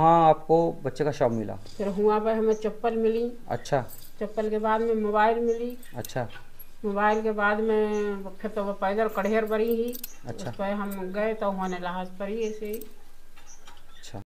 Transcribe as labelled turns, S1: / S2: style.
S1: वहाँ आपको बच्चे का शॉप मिला
S2: फिर हुआ पर हमें चप्पल मिली अच्छा चप्पल के बाद में मोबाइल मिली अच्छा मोबाइल के बाद में फिर तो वो पैदल कढ़ेर पड़ी ही अच्छा उस पर हम गए तो वहाँ ने लहाज पड़ी ऐसे ही